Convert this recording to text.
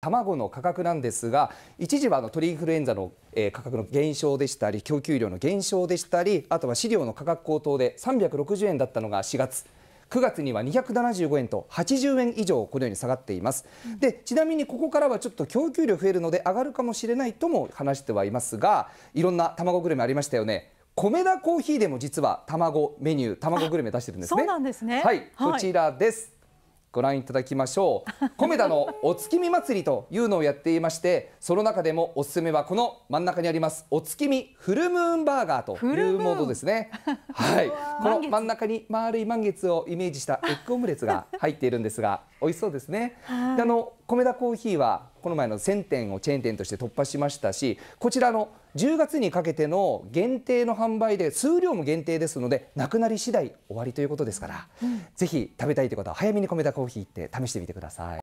卵の価格なんですが一時はあの鳥インフルエンザの、価格の減少でしたり供給量の減少でしたりあとは飼料の価格高騰で360円だったのが4月9月には275円と80円以上このように下がっています、でちなみにここからはちょっと供給量増えるので上がるかもしれないとも話してはいますがいろんな卵グルメありましたよね米田コーヒーでも実は卵メニュー卵グルメ出してるんですねそうなんですねはい、はい、こちらですご覧いただきましょう 米田のお月見祭りというのをやっていましてその中でもおすすめはこの真ん中にありますお月見フルムーンバーガーというものですね はいこの真ん中に丸い満月をイメージしたエッグオムレツが入っているんですが美味しそうですね、はい、あの米田コーヒーはこの前の1000点をチェーン店として突破しましたしこちらの10月にかけての限定の販売で数量も限定ですのでなくなり次第終わりということですから、うん、ぜひ食べたいという方は早めにコメダー琲行って試してみてください。